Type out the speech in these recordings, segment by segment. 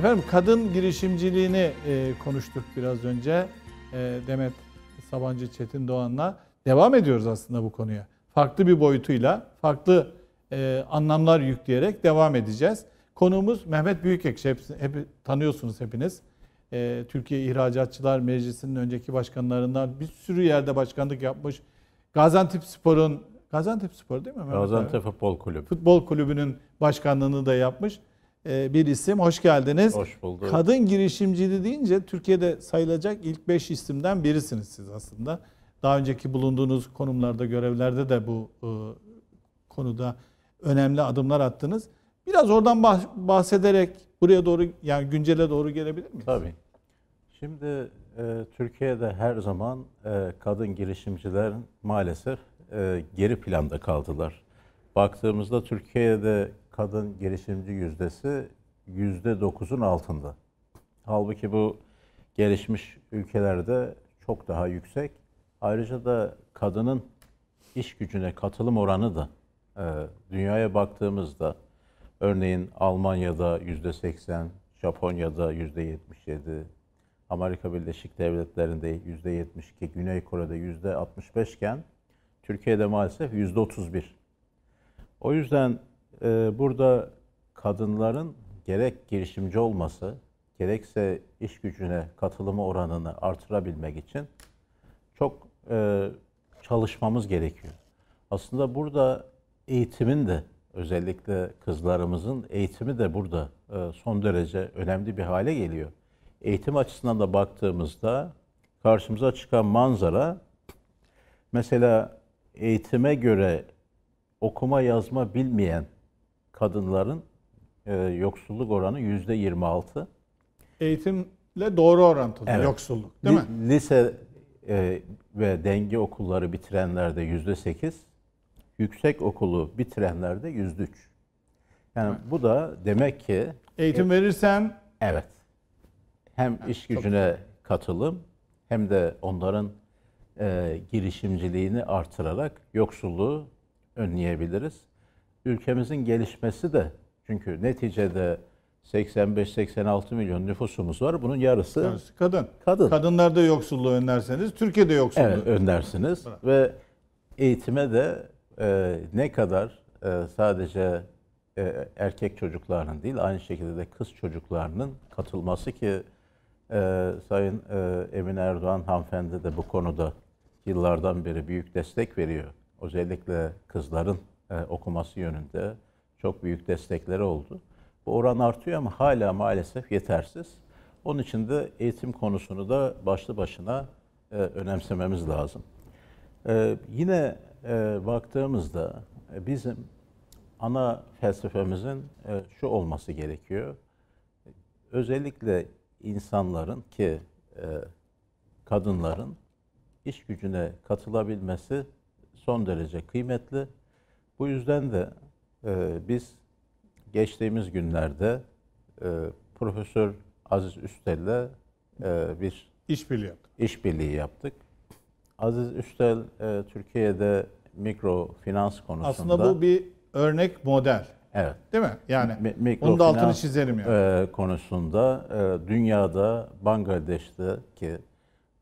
Efendim kadın girişimciliğini e, konuştuk biraz önce e, Demet Sabancı Çetin Doğan'la. Devam ediyoruz aslında bu konuya. Farklı bir boyutuyla, farklı e, anlamlar yükleyerek devam edeceğiz. Konuğumuz Mehmet Büyükekşi, hep, hep, tanıyorsunuz hepiniz. E, Türkiye İhracatçılar Meclisi'nin önceki başkanlarından bir sürü yerde başkanlık yapmış. Gaziantep Spor'un, Gaziantep Spor değil mi? Mehmet Gaziantep Futbol Kulübü. Futbol Kulübü'nün başkanlığını da yapmış. Ee, bir isim. Hoş geldiniz. Hoş bulduk. Kadın girişimciliği deyince Türkiye'de sayılacak ilk 5 isimden birisiniz siz aslında. Daha önceki bulunduğunuz konumlarda, görevlerde de bu e, konuda önemli adımlar attınız. Biraz oradan bahsederek buraya doğru yani güncele doğru gelebilir miyiz? Tabii. Şimdi e, Türkiye'de her zaman e, kadın girişimciler maalesef e, geri planda kaldılar. Baktığımızda Türkiye'de kadın gelişimci yüzdesi yüzde dokuzun altında. Halbuki bu gelişmiş ülkelerde çok daha yüksek. Ayrıca da kadının iş gücüne katılım oranı da e, dünyaya baktığımızda örneğin Almanya'da yüzde seksen, Japonya'da yüzde yetmiş yedi, Amerika Birleşik Devletleri'nde yüzde yetmiş iki, Güney Kore'de yüzde altmış beşken Türkiye'de maalesef yüzde otuz bir. O yüzden e, burada kadınların gerek girişimci olması, gerekse iş gücüne katılımı oranını artırabilmek için çok e, çalışmamız gerekiyor. Aslında burada eğitimin de özellikle kızlarımızın eğitimi de burada e, son derece önemli bir hale geliyor. Eğitim açısından da baktığımızda karşımıza çıkan manzara mesela eğitime göre okuma yazma bilmeyen kadınların e, yoksulluk oranı yüzde 26. Eğitimle doğru orantılı evet. yoksulluk değil Li, mi? Lise e, ve denge okulları bitirenlerde yüzde 8, yüksek okulu bitirenlerde yüzde 3. Yani evet. bu da demek ki... Eğitim e, verirsen... Evet. Hem evet, iş gücüne katılım hem de onların e, girişimciliğini artırarak yoksulluğu önleyebiliriz ülkemizin gelişmesi de çünkü neticede 85-86 milyon nüfusumuz var. Bunun yarısı, yarısı kadın. kadın. Kadınlarda yoksulluğu önlerseniz Türkiye'de yoksulluğu evet, önlersiniz. Bravo. Ve eğitime de e, ne kadar e, sadece e, erkek çocuklarının değil aynı şekilde de kız çocuklarının katılması ki e, Sayın e, Emine Erdoğan hanımefendi de bu konuda yıllardan beri büyük destek veriyor. Özellikle kızların e, okuması yönünde çok büyük destekleri oldu. Bu oran artıyor ama hala maalesef yetersiz. Onun için de eğitim konusunu da başlı başına e, önemsememiz lazım. E, yine e, baktığımızda e, bizim ana felsefemizin e, şu olması gerekiyor. Özellikle insanların ki e, kadınların iş gücüne katılabilmesi son derece kıymetli bu yüzden de e, biz geçtiğimiz günlerde e, Profesör Aziz Üstel'le e, bir işbirliği yaptık. İşbirliği yaptık. Aziz Üstel e, Türkiye'de mikrofinans konusunda aslında bu bir örnek model. Evet. Değil mi? Yani Mi, onun da altını çizerim yani. E, konusunda e, dünyada Bangladeş'teki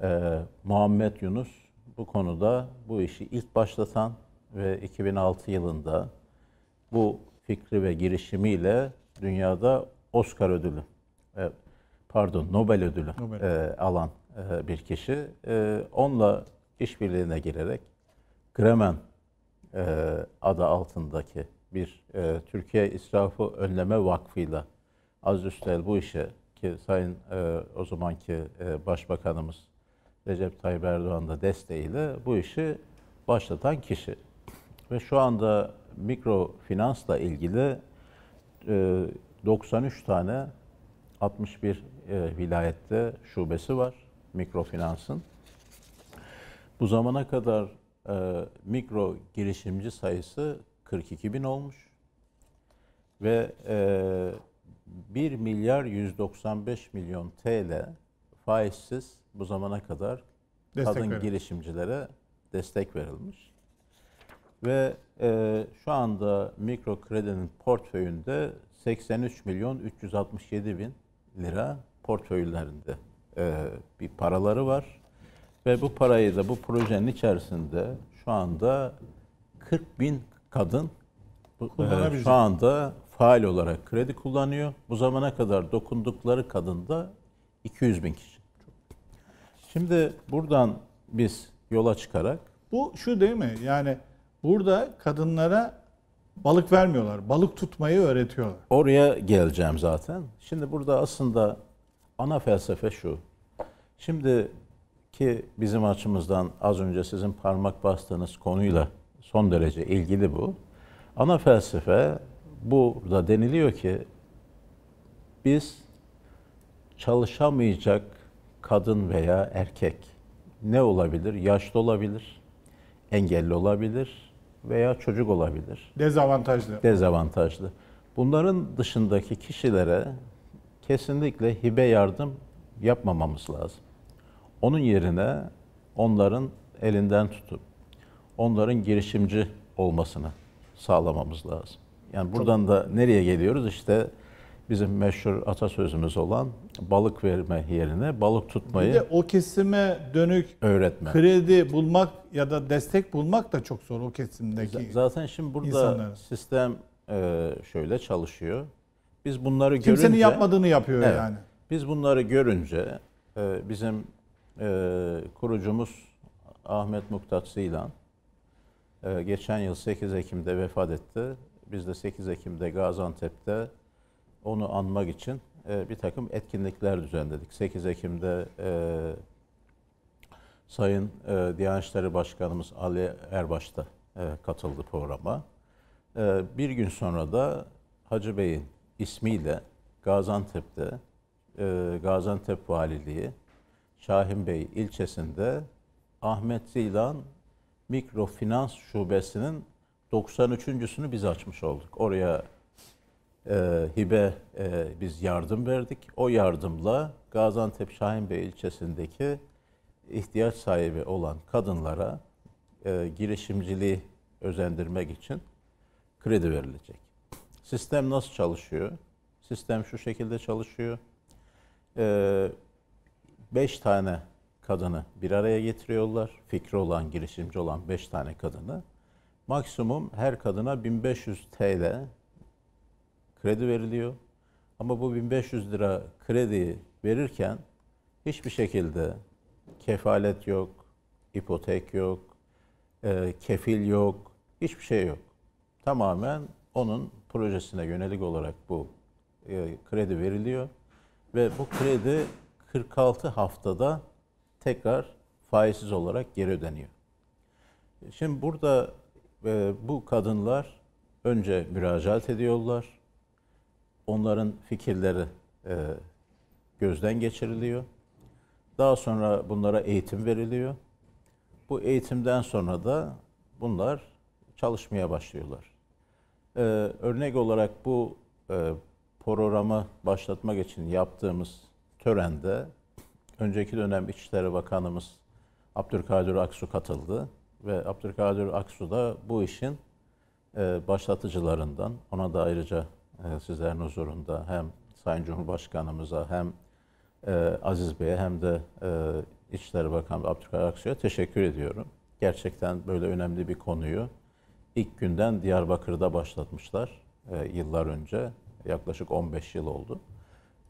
e, Muhammed Yunus bu konuda bu işi ilk başlatan ve 2006 yılında bu fikri ve girişimiyle dünyada Oscar ödülü, e, pardon Nobel ödülü Nobel. E, alan e, bir kişi. Onunla işbirliğine girerek Gremen adı altındaki bir Türkiye İsrafı Önleme Vakfı'yla az üstel bu işe ki Sayın o zamanki Başbakanımız Recep Tayyip Erdoğan da desteğiyle bu işi başlatan kişi. Ve şu anda mikrofinansla ilgili 93 e, tane 61 e, vilayette şubesi var mikrofinansın. Bu zamana kadar e, mikro girişimci sayısı 42 bin olmuş ve 1 milyar 195 milyon TL faizsiz bu zamana kadar destek kadın veren. girişimcilere destek verilmiş. Ve e, şu anda mikro kredinin portföyünde 83 milyon 367 bin lira portföylerinde e, bir paraları var. Ve bu parayı da bu projenin içerisinde şu anda 40 bin kadın e, şu anda faal olarak kredi kullanıyor. Bu zamana kadar dokundukları kadında 200 bin kişi. Şimdi buradan biz yola çıkarak bu şu değil mi? Yani Burada kadınlara balık vermiyorlar. Balık tutmayı öğretiyorlar. Oraya geleceğim zaten. Şimdi burada aslında ana felsefe şu. Şimdi ki bizim açımızdan az önce sizin parmak bastığınız konuyla son derece ilgili bu. Ana felsefe burada deniliyor ki biz çalışamayacak kadın veya erkek ne olabilir? Yaşlı olabilir, engelli olabilir, veya çocuk olabilir. Dezavantajlı. Dezavantajlı. Bunların dışındaki kişilere kesinlikle hibe yardım yapmamamız lazım. Onun yerine onların elinden tutup onların girişimci olmasını sağlamamız lazım. Yani buradan da nereye geliyoruz? İşte bizim meşhur atasözümüz olan balık verme yerine balık tutmayı... Bir de o kesime dönük öğretme. kredi bulmak ya da destek bulmak da çok zor o kesimdeki Zaten şimdi burada insanları. sistem e, şöyle çalışıyor. Biz bunları Kimsenin görünce... Kimsenin yapmadığını yapıyor evet, yani. Biz bunları görünce e, bizim e, kurucumuz Ahmet Muktat Zilan geçen yıl 8 Ekim'de vefat etti. Biz de 8 Ekim'de Gaziantep'te onu anmak için e, bir takım etkinlikler düzenledik. 8 Ekim'de e, Sayın e, Diyanet İşleri Başkanımız Ali Erbaş da e, katıldı programa. E, bir gün sonra da Hacı Bey'in ismiyle Gaziantep'te e, Gaziantep Valiliği Şahin Bey ilçesinde Ahmet Zilan Mikrofinans Şubesi'nin 93.sünü biz açmış olduk. Oraya e, hibe e, biz yardım verdik. O yardımla Gaziantep Şahinbey ilçesindeki ihtiyaç sahibi olan kadınlara e, girişimciliği özendirmek için kredi verilecek. Sistem nasıl çalışıyor? Sistem şu şekilde çalışıyor. E, beş tane kadını bir araya getiriyorlar. Fikri olan, girişimci olan beş tane kadını. Maksimum her kadına 1500 TL kredi veriliyor. Ama bu 1500 lira kredi verirken hiçbir şekilde kefalet yok, ipotek yok, e, kefil yok, hiçbir şey yok. Tamamen onun projesine yönelik olarak bu e, kredi veriliyor ve bu kredi 46 haftada tekrar faizsiz olarak geri ödeniyor. Şimdi burada e, bu kadınlar önce müracaat ediyorlar onların fikirleri e, gözden geçiriliyor. Daha sonra bunlara eğitim veriliyor. Bu eğitimden sonra da bunlar çalışmaya başlıyorlar. Ee, örnek olarak bu e, programı başlatmak için yaptığımız törende önceki dönem İçişleri Bakanımız Abdülkadir Aksu katıldı ve Abdülkadir Aksu da bu işin e, başlatıcılarından. Ona da ayrıca e, sizlerin huzurunda hem Sayın Cumhurbaşkanımıza hem e, Aziz Bey'e hem de e, İçişleri Bakanı Abdülkadir Aksu'ya teşekkür ediyorum. Gerçekten böyle önemli bir konuyu ilk günden Diyarbakır'da başlatmışlar yıllar önce. Yaklaşık 15 yıl oldu.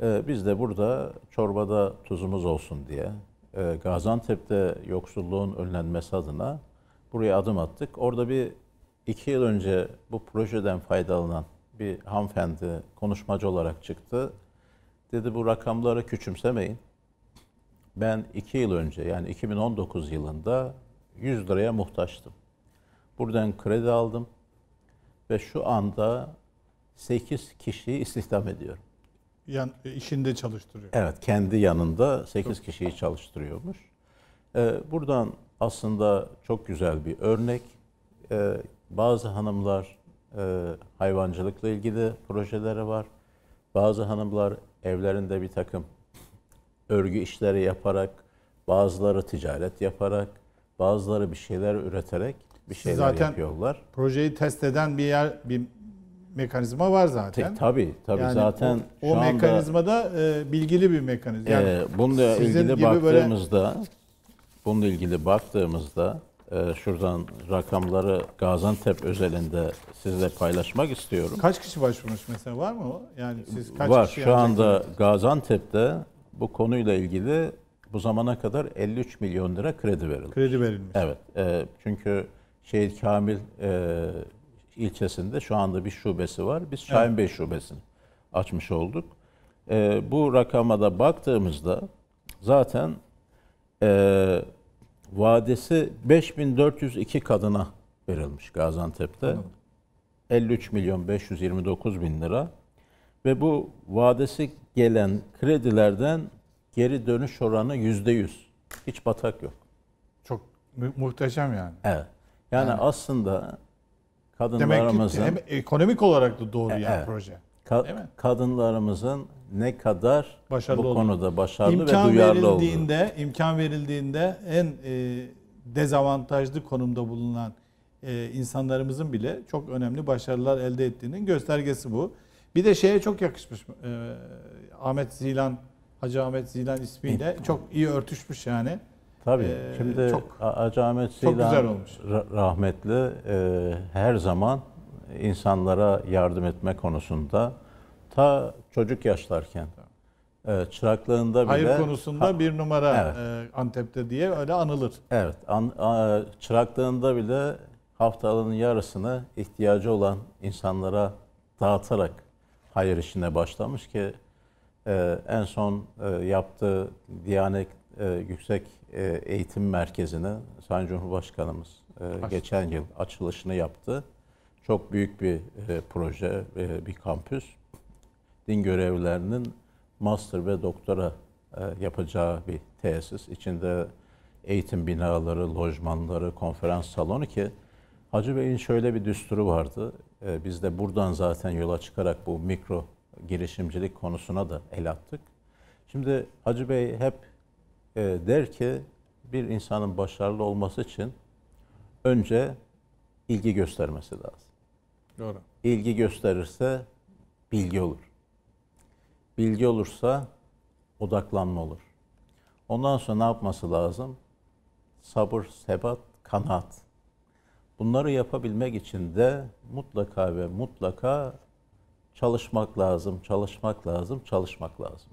Biz de burada çorbada tuzumuz olsun diye Gaziantep'te yoksulluğun önlenmesi adına buraya adım attık. Orada bir iki yıl önce bu projeden faydalanan bir hanımefendi konuşmacı olarak çıktı. Dedi bu rakamları küçümsemeyin. Ben iki yıl önce yani 2019 yılında 100 liraya muhtaçtım. Buradan kredi aldım ve şu anda 8 kişiyi istihdam ediyorum. yani e, işinde çalıştırıyor. Evet, kendi yanında 8 çok. kişiyi çalıştırıyormuş. Ee, buradan aslında çok güzel bir örnek. Ee, bazı hanımlar e, hayvancılıkla ilgili projeleri var. Bazı hanımlar evlerinde bir takım örgü işleri yaparak, bazıları ticaret yaparak, bazıları bir şeyler üreterek bir şeyler zaten yapıyorlar. Projeyi test eden bir yer, bir mekanizma var zaten. Te, tabii tabii yani zaten o, o şu mekanizmada anda, e, bilgili bir mekanizma. Yani ee, e, bununla ilgili baktığımızda böyle... bununla ilgili baktığımızda ee, şuradan rakamları Gaziantep özelinde sizle paylaşmak istiyorum. Kaç kişi başvurmuş mesela var mı? Yani siz kaç var, kişi şu anda Gaziantep'te bu konuyla ilgili bu zamana kadar 53 milyon lira kredi verilmiş. Kredi verilmiş. Evet. E, çünkü Şehit Kamil e, ilçesinde şu anda bir şubesi var. Biz Şahin evet. Bey şubesini açmış olduk. E, bu rakama da baktığımızda zaten eee vadesi 5402 kadına verilmiş Gaziantep'te. Anladım. 53 milyon 529 bin lira. Ve bu vadesi gelen kredilerden geri dönüş oranı yüzde yüz. Hiç batak yok. Çok mu- muhteşem yani. Evet. Yani, yani aslında kadınlarımızın... Demek ki hem ekonomik olarak da doğru e, yani evet. proje. Ka- kadınlarımızın ne kadar başarılı bu konuda başarılı imkan ve duyarlı verildiğinde, imkan verildiğinde en e, dezavantajlı konumda bulunan e, insanlarımızın bile çok önemli başarılar elde ettiğinin göstergesi bu. Bir de şeye çok yakışmış e, Ahmet Zilan, Hacı Ahmet Zilan ismiyle çok iyi örtüşmüş yani. Tabii. Ee, Şimdi çok, Hacı Ahmet Zilan çok güzel olmuş. rahmetli e, her zaman insanlara yardım etme konusunda ta çocuk yaşlarken çıraklığında bile... Hayır konusunda bir numara evet. E, Antep'te diye öyle anılır. Evet, an, çıraklığında bile haftalığın yarısını ihtiyacı olan insanlara dağıtarak hayır işine başlamış ki e, en son e, yaptığı Diyanet e, Yüksek Eğitim Merkezini Sayın Cumhurbaşkanımız e, geçen yıl açılışını yaptı. Çok büyük bir e, proje, e, bir kampüs. Din görevlerinin master ve doktora e, yapacağı bir tesis. İçinde eğitim binaları, lojmanları, konferans salonu ki Hacı Bey'in şöyle bir düsturu vardı. E, biz de buradan zaten yola çıkarak bu mikro girişimcilik konusuna da el attık. Şimdi Hacı Bey hep e, der ki bir insanın başarılı olması için önce ilgi göstermesi lazım. Doğru. ilgi gösterirse bilgi olur. Bilgi olursa odaklanma olur. Ondan sonra ne yapması lazım? Sabır, sebat, kanaat. Bunları yapabilmek için de mutlaka ve mutlaka çalışmak lazım, çalışmak lazım, çalışmak lazım.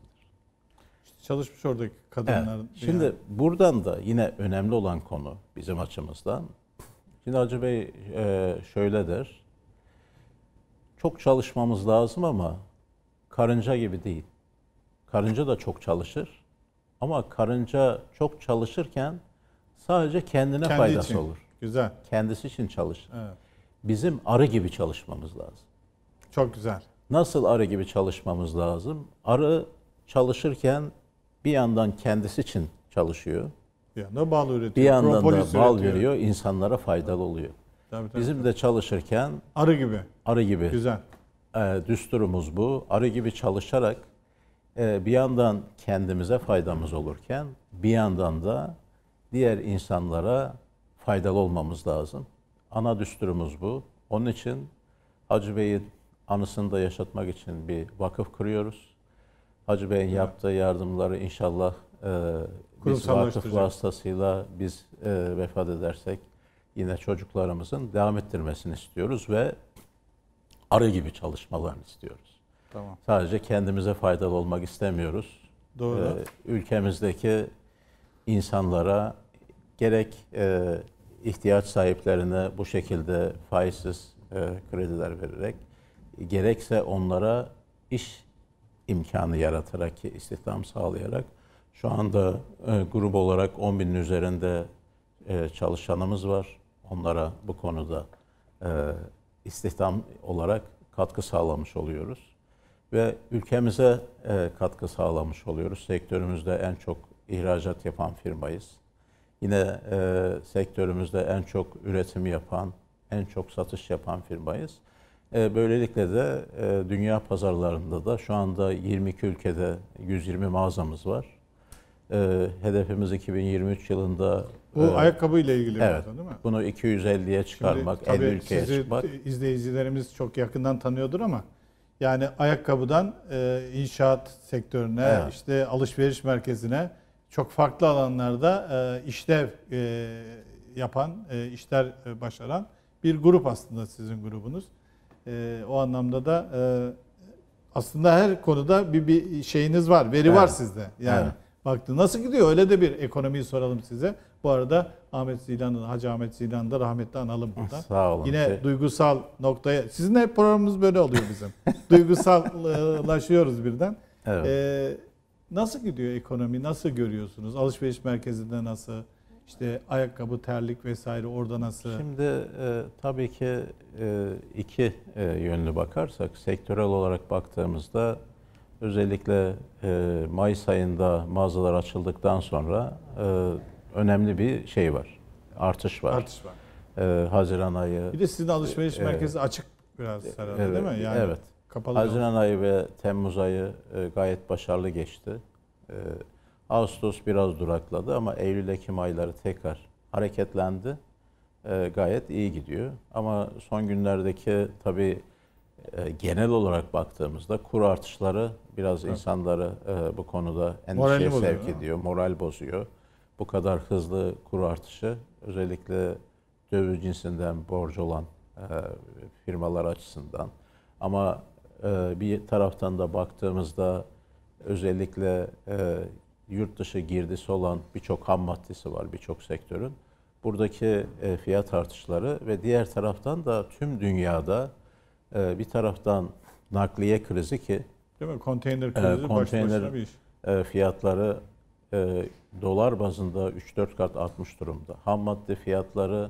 İşte çalışmış oradaki kadınlar. Evet. Şimdi yani. buradan da yine önemli olan konu bizim açımızdan. Şimdi Hacı Bey e, şöyle der çok çalışmamız lazım ama karınca gibi değil. Karınca da çok çalışır. Ama karınca çok çalışırken sadece kendine Kendi faydası için. olur. Güzel. Kendisi için çalışır. Evet. Bizim arı gibi çalışmamız lazım. Çok güzel. Nasıl arı gibi çalışmamız lazım? Arı çalışırken bir yandan kendisi için çalışıyor. Bir yandan bal üretiyor. Bir yandan da bal üretiyor. veriyor, insanlara faydalı oluyor. Tabii, tabii, Bizim tabii. de çalışırken arı gibi. Arı gibi. Güzel. E, düsturumuz bu. Arı gibi çalışarak e, bir yandan kendimize faydamız olurken bir yandan da diğer insanlara faydalı olmamız lazım. Ana düsturumuz bu. Onun için Hacı Bey'in anısını da yaşatmak için bir vakıf kuruyoruz. Hacı Bey'in evet. yaptığı yardımları inşallah e, biz vakıf vasıtasıyla biz e, vefat edersek yine çocuklarımızın devam ettirmesini istiyoruz ve arı gibi çalışmalarını istiyoruz. Tamam. Sadece kendimize faydalı olmak istemiyoruz. Doğru. Ee, ülkemizdeki insanlara gerek e, ihtiyaç sahiplerine bu şekilde faizsiz e, krediler vererek gerekse onlara iş imkanı yaratarak istihdam sağlayarak şu anda e, grup olarak 10 binin üzerinde e, çalışanımız var onlara bu konuda e, istihdam olarak katkı sağlamış oluyoruz. Ve ülkemize e, katkı sağlamış oluyoruz. Sektörümüzde en çok ihracat yapan firmayız. Yine e, sektörümüzde en çok üretim yapan, en çok satış yapan firmayız. E, böylelikle de e, dünya pazarlarında da şu anda 22 ülkede 120 mağazamız var e, hedefimiz 2023 yılında bu e, ayakkabı ile ilgili evet, değil mi? Bunu 250'ye çıkarmak, Şimdi, 50 ülkeye sizi çıkmak. izleyicilerimiz çok yakından tanıyordur ama yani ayakkabıdan e, inşaat sektörüne, evet. işte alışveriş merkezine çok farklı alanlarda e, işlev e, yapan, e, işler e, başaran bir grup aslında sizin grubunuz. E, o anlamda da e, aslında her konuda bir, bir şeyiniz var, veri evet. var sizde. Yani evet baktı. Nasıl gidiyor? Öyle de bir ekonomiyi soralım size. Bu arada Ahmet Zilan'ın, Hacı Ahmet Zilan'ı da rahmetli analım burada. Ah, sağ olun. Yine şey. duygusal noktaya. Sizin programımız böyle oluyor bizim. Duygusallaşıyoruz birden. Evet. Ee, nasıl gidiyor ekonomi? Nasıl görüyorsunuz? Alışveriş merkezinde nasıl? İşte ayakkabı, terlik vesaire orada nasıl? Şimdi e, tabii ki e, iki e, yönlü bakarsak, sektörel olarak baktığımızda özellikle e, Mayıs ayında mağazalar açıldıktan sonra e, önemli bir şey var. Artış var. Artış var. E, Haziran ayı. Bir de sizin alışveriş e, e merkezi açık biraz e, herhalde evet, değil mi? Yani evet. Kapalı Haziran ayı ve Temmuz ayı e, gayet başarılı geçti. E, Ağustos biraz durakladı ama Eylül-Ekim ayları tekrar hareketlendi. E, gayet iyi gidiyor. Ama son günlerdeki tabii ee, genel olarak baktığımızda kur artışları biraz evet. insanları e, bu konuda endişeye Moralini sevk bozuyor, ediyor, moral bozuyor. Bu kadar hızlı kur artışı özellikle döviz cinsinden borcu olan e, firmalar açısından. Ama e, bir taraftan da baktığımızda özellikle yurt dışı girdisi olan birçok ham maddesi var birçok sektörün. Buradaki fiyat artışları ve diğer taraftan da tüm dünyada ee, bir taraftan nakliye krizi ki değil mi? Konteyner e, krizi konteyner baş bir iş. E, fiyatları e, dolar bazında 3-4 kat artmış durumda. Ham madde fiyatları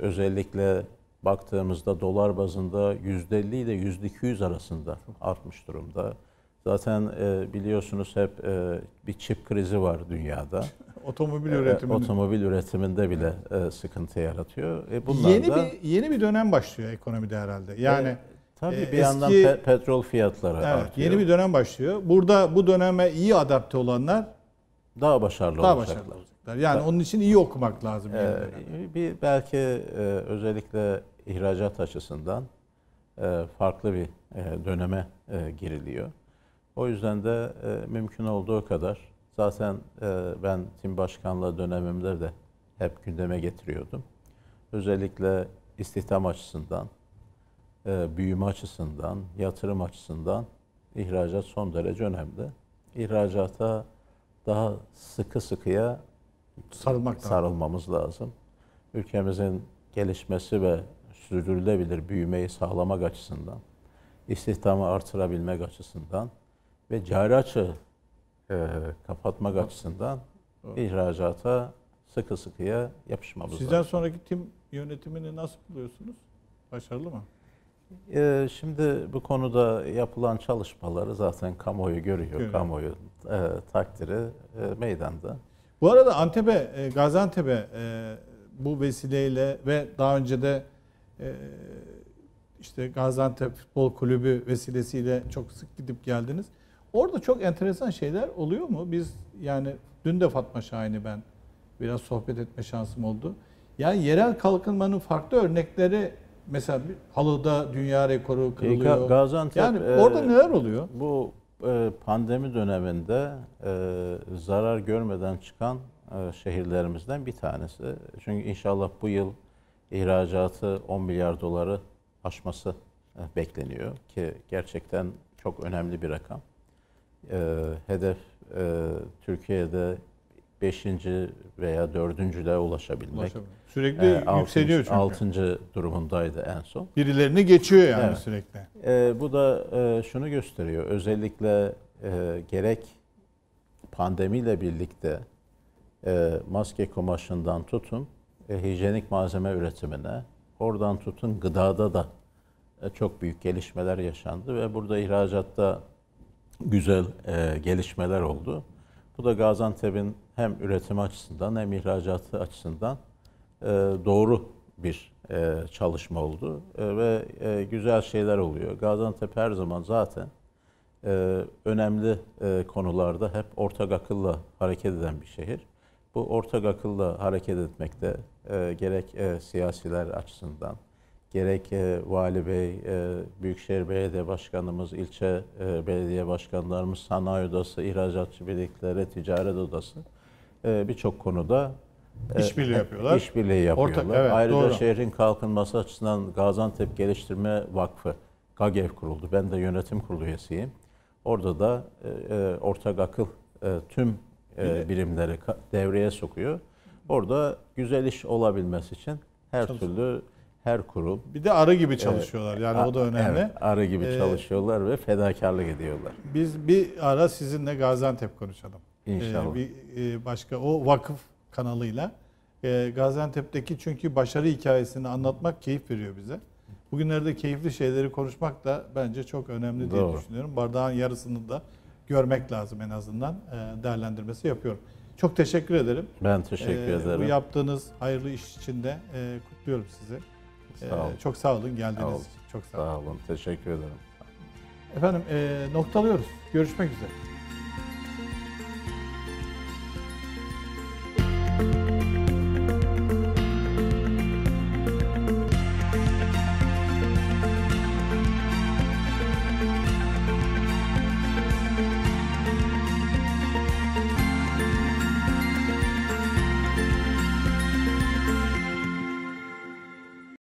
özellikle baktığımızda dolar bazında %50 ile %200 arasında artmış durumda. Zaten biliyorsunuz hep bir çip krizi var dünyada. Otomobil e, e, üretiminde. Otomobil üretiminde bile evet. sıkıntı yaratıyor. E yeni da, bir yeni bir dönem başlıyor ekonomide herhalde. Yani e, tabii bir e, eski, yandan pe, petrol fiyatları evet, artıyor. Yeni bir dönem başlıyor. Burada bu döneme iyi adapte olanlar daha başarılı daha olacaklar. Başarılı olacaklar. Yani da, onun için iyi okumak lazım. E, bir belki e, özellikle ihracat açısından e, farklı bir e, döneme e, giriliyor. O yüzden de e, mümkün olduğu kadar Zaten e, ben tim başkanlığı dönemimde de hep gündeme getiriyordum. Özellikle istihdam açısından, e, büyüme açısından, yatırım açısından ihracat son derece önemli. İhracata daha sıkı sıkıya Sarılmak sarılmamız lazım. lazım. Ülkemizin gelişmesi ve sürdürülebilir büyümeyi sağlamak açısından, istihdamı artırabilmek açısından ve cari açı ee, kapatmak açısından ihracata sıkı sıkıya yapışmamız Sizden lazım. Sizden sonraki tim yönetimini nasıl buluyorsunuz? Başarılı mı? Ee, şimdi bu konuda yapılan çalışmaları zaten kamuoyu görüyor, görüyor. kamuoyu e, takdiri e, meydanda. Bu arada Antep'e, e, Gaziantep'e e, bu vesileyle ve daha önce de e, işte Gaziantep Futbol Kulübü vesilesiyle çok sık gidip geldiniz. Orada çok enteresan şeyler oluyor mu? Biz yani dün de Fatma Şahin'i ben biraz sohbet etme şansım oldu. Yani yerel kalkınmanın farklı örnekleri mesela halıda dünya rekoru ee, kırılıyor. Gaziantep, yani e, orada e, neler oluyor? Bu e, pandemi döneminde e, zarar görmeden çıkan e, şehirlerimizden bir tanesi. Çünkü inşallah bu yıl ihracatı 10 milyar doları aşması e, bekleniyor ki gerçekten çok önemli bir rakam e, hedef e, Türkiye'de beşinci veya dördüncüde ulaşabilmek. ulaşabilmek. Sürekli e, yükseliyor çünkü. altıncı durumundaydı en son. Birilerini geçiyor yani evet. sürekli. E, bu da e, şunu gösteriyor. Özellikle e, gerek pandemiyle birlikte e, maske kumaşından tutun e, hijyenik malzeme üretimine, oradan tutun gıdada da e, çok büyük gelişmeler yaşandı ve burada ihracatta güzel e, gelişmeler oldu. Bu da Gaziantep'in hem üretim açısından hem ihracatı açısından e, doğru bir e, çalışma oldu e, ve e, güzel şeyler oluyor. Gaziantep her zaman zaten e, önemli e, konularda hep ortak akılla hareket eden bir şehir. Bu ortak akılla hareket etmekte e, gerek e, siyasiler açısından, gerek e, Vali Bey, e, Büyükşehir Belediye Başkanımız, ilçe e, belediye başkanlarımız, sanayi odası, ihracatçı birlikleri, ticaret odası e, birçok konuda e, işbirliği e, yapıyorlar. İşbirliği yapıyorlar. Ortak, evet, Ayrıca doğru. şehrin kalkınması açısından Gaziantep Geliştirme Vakfı, GAGEV kuruldu. Ben de yönetim kurulu üyesiyim. Orada da e, e ortak akıl e, tüm e, birimleri devreye sokuyor. Orada güzel iş olabilmesi için her Çalışın. türlü her kurum. Bir de arı gibi çalışıyorlar yani e, o da önemli. Evet, arı gibi ee, çalışıyorlar ve fedakarlık ediyorlar. Biz bir ara sizinle Gaziantep konuşalım. Ee, İnşallah. Ee, bir e, başka o vakıf kanalıyla. E, Gaziantep'teki çünkü başarı hikayesini anlatmak keyif veriyor bize. Bugünlerde keyifli şeyleri konuşmak da bence çok önemli diye Doğru. düşünüyorum. Bardağın yarısını da görmek lazım en azından e, değerlendirmesi yapıyorum. Çok teşekkür ederim. Ben teşekkür ee, ederim. Bu yaptığınız hayırlı iş için de e, kutluyorum sizi. Sağ ee, olun. Çok sağ olun geldiğiniz sağ olun. Çok sağ, sağ olun. Teşekkür ederim. Efendim e, noktalıyoruz. Görüşmek üzere.